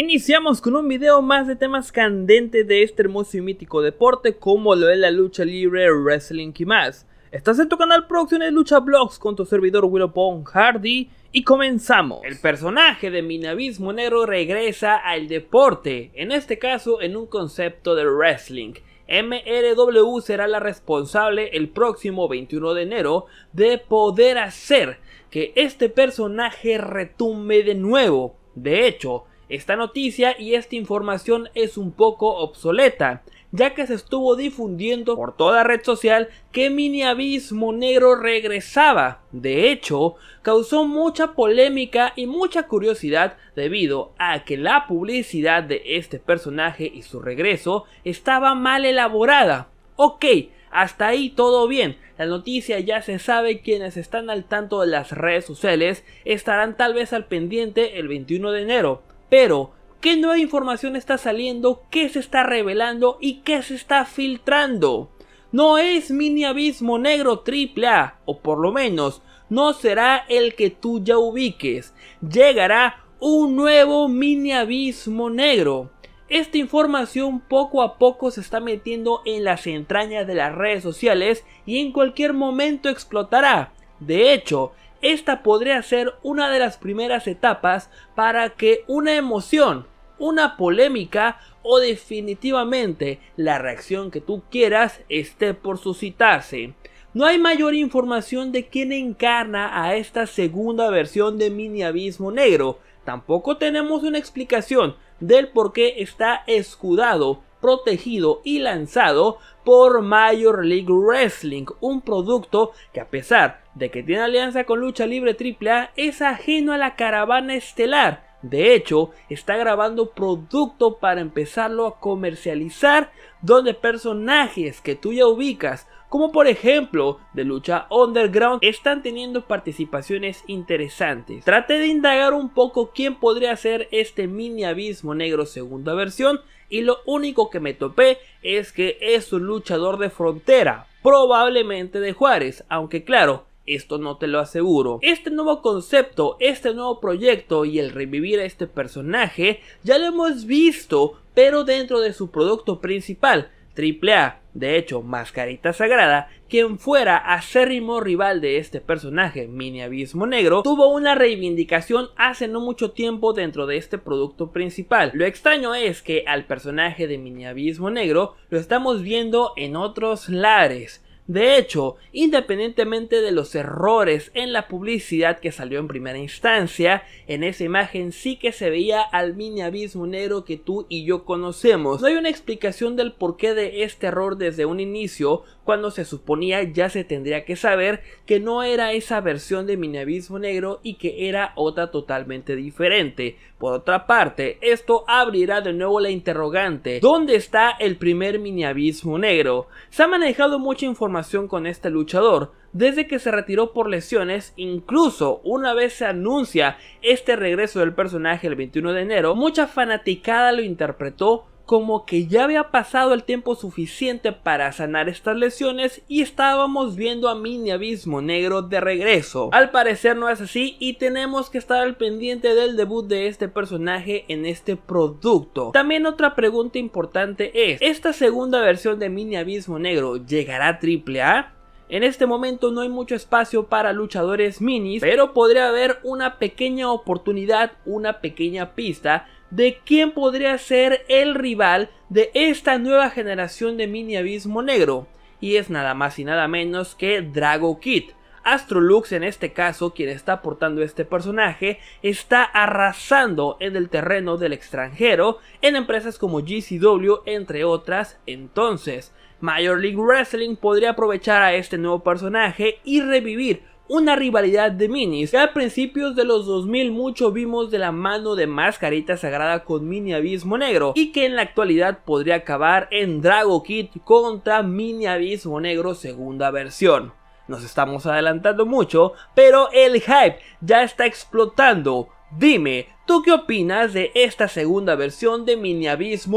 Iniciamos con un video más de temas candentes de este hermoso y mítico deporte como lo es la lucha libre, wrestling y más. Estás en tu canal Producciones Lucha Blogs con tu servidor Willopon Hardy y comenzamos. El personaje de Minavismo Negro regresa al deporte, en este caso en un concepto de wrestling. MRW será la responsable el próximo 21 de enero de poder hacer que este personaje retumbe de nuevo. De hecho, esta noticia y esta información es un poco obsoleta, ya que se estuvo difundiendo por toda red social que Mini Abismo Negro regresaba. De hecho, causó mucha polémica y mucha curiosidad debido a que la publicidad de este personaje y su regreso estaba mal elaborada. Ok, hasta ahí todo bien. La noticia ya se sabe, quienes están al tanto de las redes sociales estarán tal vez al pendiente el 21 de enero. Pero, ¿qué nueva información está saliendo? ¿Qué se está revelando? ¿Y qué se está filtrando? No es Mini Abismo Negro A, o por lo menos, no será el que tú ya ubiques. Llegará un nuevo Mini Abismo Negro. Esta información poco a poco se está metiendo en las entrañas de las redes sociales y en cualquier momento explotará. De hecho, esta podría ser una de las primeras etapas para que una emoción, una polémica o definitivamente la reacción que tú quieras esté por suscitarse. No hay mayor información de quién encarna a esta segunda versión de Mini Abismo Negro. Tampoco tenemos una explicación del por qué está escudado protegido y lanzado por Major League Wrestling, un producto que a pesar de que tiene alianza con Lucha Libre AAA es ajeno a la caravana estelar. De hecho, está grabando producto para empezarlo a comercializar, donde personajes que tú ya ubicas como por ejemplo de lucha underground, están teniendo participaciones interesantes. Traté de indagar un poco quién podría ser este mini abismo negro segunda versión y lo único que me topé es que es un luchador de frontera, probablemente de Juárez, aunque claro, esto no te lo aseguro. Este nuevo concepto, este nuevo proyecto y el revivir a este personaje ya lo hemos visto, pero dentro de su producto principal, AAA. De hecho, Mascarita Sagrada, quien fuera acérrimo rival de este personaje, Mini Abismo Negro, tuvo una reivindicación hace no mucho tiempo dentro de este producto principal. Lo extraño es que al personaje de Mini Abismo Negro lo estamos viendo en otros lares. De hecho, independientemente de los errores en la publicidad que salió en primera instancia, en esa imagen sí que se veía al mini abismo negro que tú y yo conocemos. No hay una explicación del porqué de este error desde un inicio, cuando se suponía ya se tendría que saber que no era esa versión de mini abismo negro y que era otra totalmente diferente. Por otra parte, esto abrirá de nuevo la interrogante, ¿dónde está el primer mini abismo negro? Se ha manejado mucha información con este luchador desde que se retiró por lesiones, incluso una vez se anuncia este regreso del personaje el 21 de enero, mucha fanaticada lo interpretó como que ya había pasado el tiempo suficiente para sanar estas lesiones y estábamos viendo a Mini Abismo Negro de regreso. Al parecer no es así y tenemos que estar al pendiente del debut de este personaje en este producto. También otra pregunta importante es, ¿esta segunda versión de Mini Abismo Negro llegará a AAA? En este momento no hay mucho espacio para luchadores minis, pero podría haber una pequeña oportunidad, una pequeña pista de quién podría ser el rival de esta nueva generación de mini abismo negro, y es nada más y nada menos que Drago Kid. Astrolux en este caso, quien está portando este personaje, está arrasando en el terreno del extranjero, en empresas como GCW, entre otras, entonces. Major League Wrestling podría aprovechar a este nuevo personaje y revivir una rivalidad de minis que a principios de los 2000 mucho vimos de la mano de Mascarita Sagrada con Mini Abismo Negro y que en la actualidad podría acabar en Drago Kid contra Mini Abismo Negro segunda versión. Nos estamos adelantando mucho, pero el hype ya está explotando Dime, ¿tú qué opinas de esta segunda versión de Mini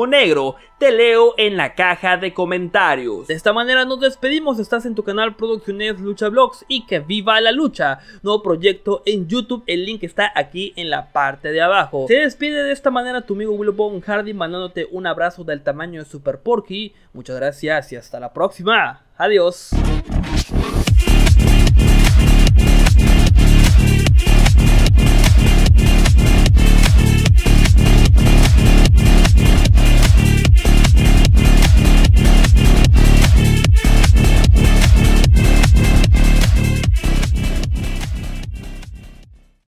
Negro? Te leo en la caja de comentarios. De esta manera nos despedimos, estás en tu canal Producciones Lucha Blogs y que viva la lucha. Nuevo proyecto en YouTube, el link está aquí en la parte de abajo. Se despide de esta manera tu amigo Willow Bone Hardy mandándote un abrazo del tamaño de Super Porky. Muchas gracias y hasta la próxima. Adiós.